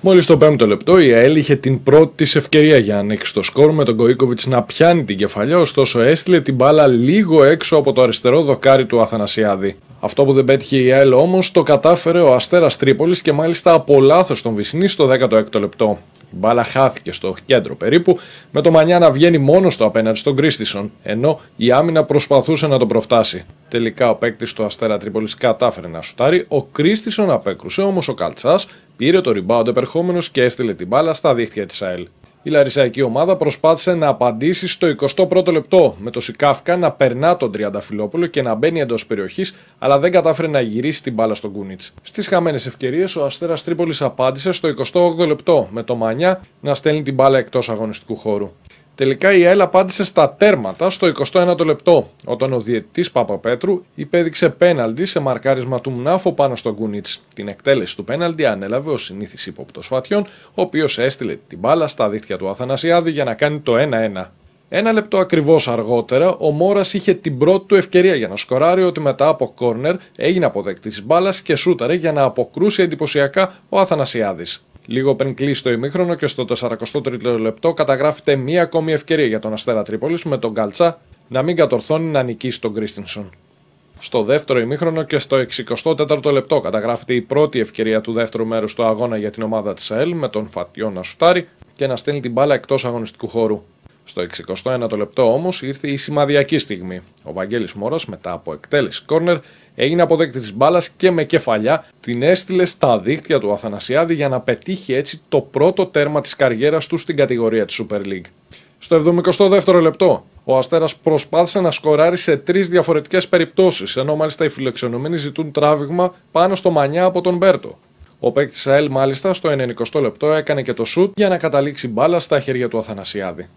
Μόλις στο 5ο λεπτό η ΑΕΛ είχε την πρώτη της ευκαιρία για να ανοίξει το σκορ με τον Κοϊκοβιτ να πιάνει την κεφαλιά, ωστόσο έστειλε την μπάλα λίγο έξω από το αριστερό δοκάρι του Αθανασιάδη. Αυτό που δεν πέτυχε η ΑΕΛ όμως το κατάφερε ο Αστέρας Τρίπολης και μάλιστα από λάθος τον Βυσινή στο 16ο λεπτό. Η μπάλα χάθηκε στο κέντρο περίπου, με το Μανιά να βγαίνει μόνος στο απέναντι στον Κρίστισον, ενώ η άμυνα προσπαθούσε να τον προφτάσει. Τελικά ο παίκτης του Αστέρα Τρίπολης κατάφερε να σουτάρει, ο Κρίστισον απέκρουσε όμως ο Καλτσάς Πήρε το rebound επερχόμενος και έστειλε την μπάλα στα δίχτυα της ΑΕΛ. Η Λαρισαϊκή ομάδα προσπάθησε να απαντήσει στο 21ο λεπτό με το Σικάφκα να περνά τον Τριανταφυλόπουλο και να μπαίνει εντός περιοχής, αλλά δεν κατάφερε να γυρίσει την μπάλα στον Κούνιτ. Στις χαμένες ευκαιρίες, ο Αστέρας Τρίπολης απάντησε στο 28ο λεπτό με το Μανιά να στέλνει την μπάλα εκτός αγωνιστικού χώρου. Τελικά η ΑΕΛ απάντησε στα τέρματα στο 21ο λεπτό, όταν ο διαιτητής Παπαπέτρου υπέδειξε πέναλτι σε μαρκάρισμα του Μνάφο πάνω στον Κουνίτ. Την εκτέλεση του πέναλτι ανέλαβε ο συνήθις ύποπτος Φατιών, ο οποίος έστειλε την μπάλα στα δίχτυα του μναφου πανω στον κουνιτ την εκτελεση του πεναλτι ανελαβε ο συνηθι υποπτο φατιων ο οποιο εστειλε την μπαλα στα διχτυα του αθανασιαδη για να κάνει το 1-1. Ένα λεπτό ακριβώς αργότερα, ο Μόρας είχε την πρώτη του ευκαιρία για να σκοράρει ότι μετά από κόρνερ έγινε αποδεκτής τη μπάλας και σούταρε για να αποκρούσει εντυπωσιακά ο Αθανασιάδης. Λίγο πριν κλείσει το ημίχρονο και στο 43ο λεπτό καταγράφεται μία ακόμη ευκαιρία για τον Αστέρα Τρίπολης με τον Καλτσά να μην κατορθώνει να νικήσει τον Κρίστινσον. Στο δεύτερο ημίχρονο και στο 64ο λεπτό καταγράφεται η πρώτη ευκαιρία του δεύτερου μέρους του αγώνα για την ομάδα της ΑΕΛ με τον Φατιό να και να στέλνει την μπάλα εκτός αγωνιστικού χώρου. Στο 61ο λεπτό όμως ήρθε η σημαδιακή στιγμή. Ο Βαγγέλης Μόρας, μετά από εκτέλεση κόρνερ, έγινε αποδέκτη της μπάλας και με κεφαλιά την έστειλε στα δίχτυα του Αθανασιάδη για να πετύχει έτσι το πρώτο τέρμα της καριέρας του στην κατηγορία της Super League. Στο 72ο λεπτό, ο Αστέρας προσπάθησε να σκοράρει σε τρεις διαφορετικές περιπτώσεις, ενώ μάλιστα οι φιλοξενούμενοι ζητούν τράβηγμα πάνω στο μανιά από τον Μπέρτο. Ο παίκτης ΑΕΛ μάλιστα στο 90 λεπτό έκανε και το σουτ για να καταλήξει μπάλα στα χέρια του Αθανασιάδη.